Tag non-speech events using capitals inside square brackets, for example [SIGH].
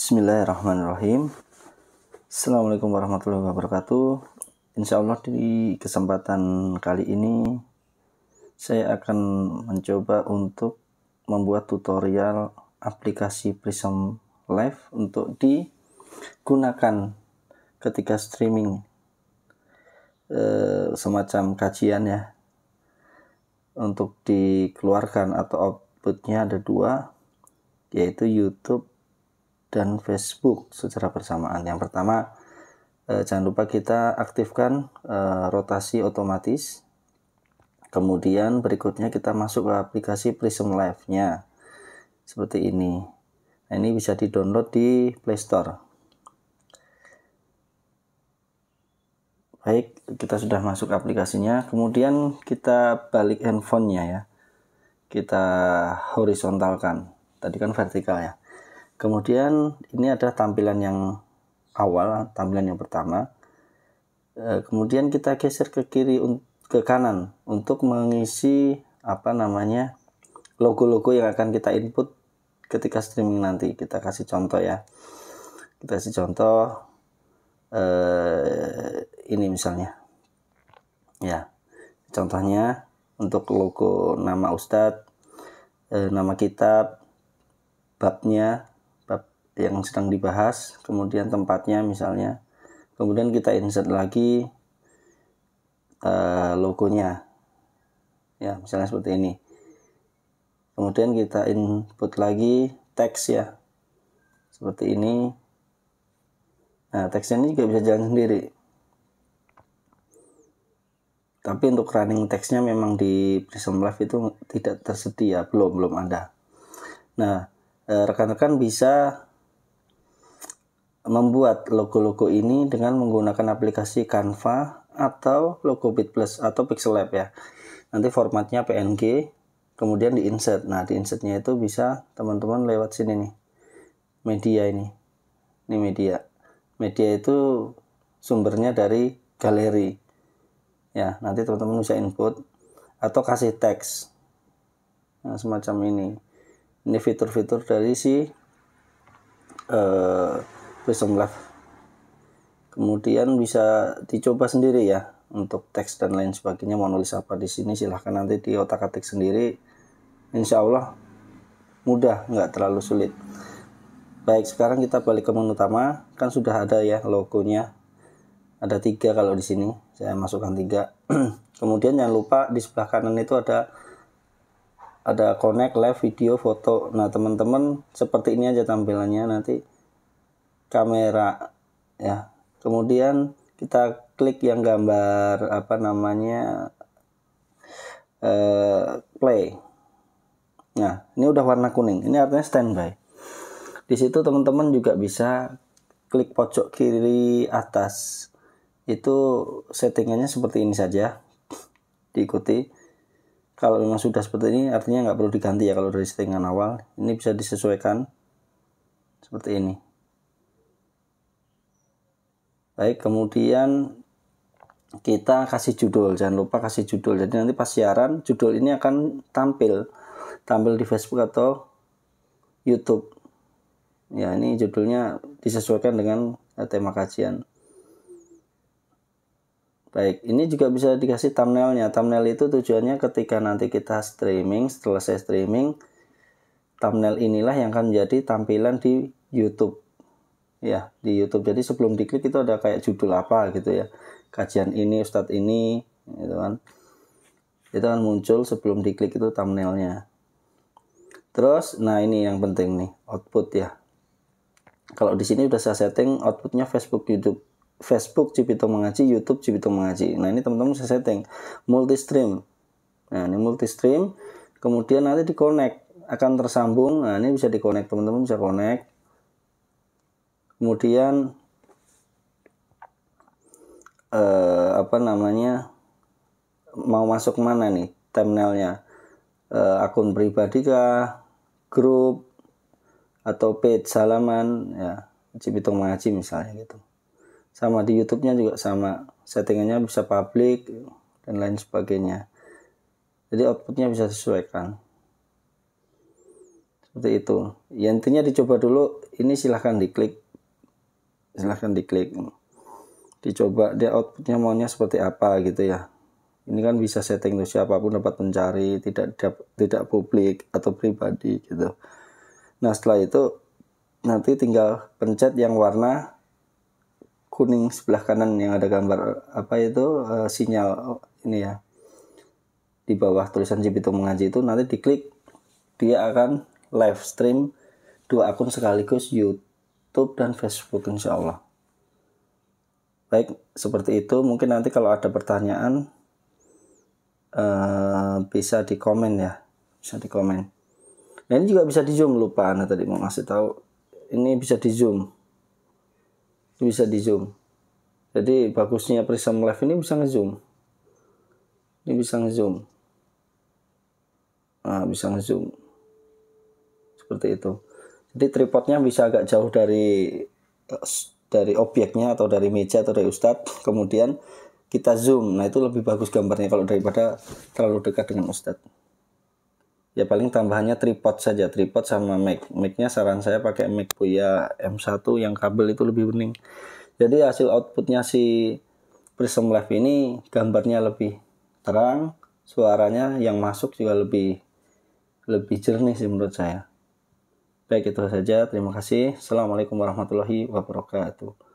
Bismillahirrahmanirrahim Assalamualaikum warahmatullahi wabarakatuh Insya Allah di kesempatan kali ini Saya akan mencoba untuk membuat tutorial aplikasi Prism Live Untuk digunakan ketika streaming e, Semacam kajian ya Untuk dikeluarkan atau outputnya ada dua Yaitu YouTube dan Facebook secara bersamaan. Yang pertama, eh, jangan lupa kita aktifkan eh, rotasi otomatis. Kemudian berikutnya kita masuk ke aplikasi Prism Live-nya. Seperti ini. Nah, ini bisa di-download di Play Store. Baik, kita sudah masuk aplikasinya. Kemudian kita balik handphonenya ya. Kita horizontalkan. Tadi kan vertikal ya. Kemudian ini adalah tampilan yang awal, tampilan yang pertama. Eh, kemudian kita geser ke kiri ke kanan untuk mengisi apa namanya logo-logo yang akan kita input ketika streaming nanti. Kita kasih contoh ya. Kita kasih contoh eh, ini misalnya. Ya. Contohnya untuk logo nama ustadz, eh, nama kitab, babnya, yang sedang dibahas, kemudian tempatnya misalnya. Kemudian kita insert lagi uh, logonya. Ya, misalnya seperti ini. Kemudian kita input lagi teks ya. Seperti ini. Nah, teksnya ini juga bisa jalan sendiri. Tapi untuk running teksnya memang di Prism Live itu tidak tersedia, belum belum ada. Nah, eh, rekan-rekan bisa membuat logo-logo ini dengan menggunakan aplikasi Canva atau Logobit Plus atau Pixel Lab ya. Nanti formatnya PNG, kemudian di insert. Nah, di insertnya itu bisa teman-teman lewat sini nih. Media ini. Ini media. Media itu sumbernya dari galeri. Ya, nanti teman-teman bisa input atau kasih teks. Nah, semacam ini. Ini fitur-fitur dari si uh, Prism Love. Kemudian bisa dicoba sendiri ya untuk teks dan lain sebagainya mau nulis apa di sini silahkan nanti di otak-atik sendiri. Insya Allah mudah, nggak terlalu sulit. Baik, sekarang kita balik ke menu utama. Kan sudah ada ya logonya. Ada tiga kalau di sini. Saya masukkan tiga. [CLEARS THROAT] Kemudian jangan lupa di sebelah kanan itu ada ada connect live video foto nah teman-teman seperti ini aja tampilannya nanti kamera ya kemudian kita klik yang gambar apa namanya eh, play nah ini udah warna kuning ini artinya standby di situ teman-teman juga bisa klik pojok kiri atas itu settingannya seperti ini saja diikuti kalau memang sudah seperti ini artinya nggak perlu diganti ya kalau dari settingan awal ini bisa disesuaikan seperti ini Baik, kemudian kita kasih judul. Jangan lupa kasih judul. Jadi nanti pas siaran judul ini akan tampil tampil di Facebook atau YouTube. Ya, ini judulnya disesuaikan dengan eh, tema kajian. Baik, ini juga bisa dikasih thumbnailnya. Thumbnail itu tujuannya ketika nanti kita streaming, setelah saya streaming, thumbnail inilah yang akan menjadi tampilan di YouTube ya di YouTube. Jadi sebelum diklik itu ada kayak judul apa gitu ya. Kajian ini Ustadz ini gitu kan. Itu kan muncul sebelum diklik itu thumbnailnya. Terus, nah ini yang penting nih, output ya. Kalau di sini sudah saya setting outputnya Facebook YouTube Facebook Cipito Mengaji, YouTube Cipito Mengaji. Nah ini teman-teman saya setting multi stream. Nah ini multi stream, kemudian nanti di connect akan tersambung. Nah ini bisa di connect teman-teman bisa connect kemudian eh, apa namanya mau masuk mana nih thumbnailnya eh, akun pribadi kah grup atau page salaman ya Cipitung Mengaji misalnya gitu sama di YouTube-nya juga sama settingannya bisa public dan lain sebagainya jadi outputnya bisa sesuaikan seperti itu ya intinya dicoba dulu ini silahkan diklik silahkan diklik dicoba dia outputnya maunya seperti apa gitu ya ini kan bisa setting tuh siapapun dapat mencari tidak tidak publik atau pribadi gitu nah setelah itu nanti tinggal pencet yang warna kuning sebelah kanan yang ada gambar apa itu e, sinyal ini ya di bawah tulisan Cipito mengaji itu nanti diklik dia akan live stream dua akun sekaligus YouTube YouTube dan Facebook insya Allah baik seperti itu mungkin nanti kalau ada pertanyaan uh, bisa di komen ya bisa di komen nah, ini juga bisa di zoom lupa anda tadi mau ngasih tahu ini bisa di zoom ini bisa di zoom jadi bagusnya Prism Live ini bisa ngezoom ini bisa ngezoom nah, bisa ngezoom seperti itu jadi tripodnya bisa agak jauh dari eh, dari objeknya atau dari meja atau dari ustadz. Kemudian kita zoom. Nah, itu lebih bagus gambarnya kalau daripada terlalu dekat dengan ustadz. Ya paling tambahannya tripod saja, tripod sama mic. Mic-nya saran saya pakai mic Buya M1 yang kabel itu lebih bening. Jadi hasil outputnya si Prism Live ini gambarnya lebih terang, suaranya yang masuk juga lebih lebih jernih sih menurut saya. Baik itu saja. Terima kasih. Assalamualaikum warahmatullahi wabarakatuh.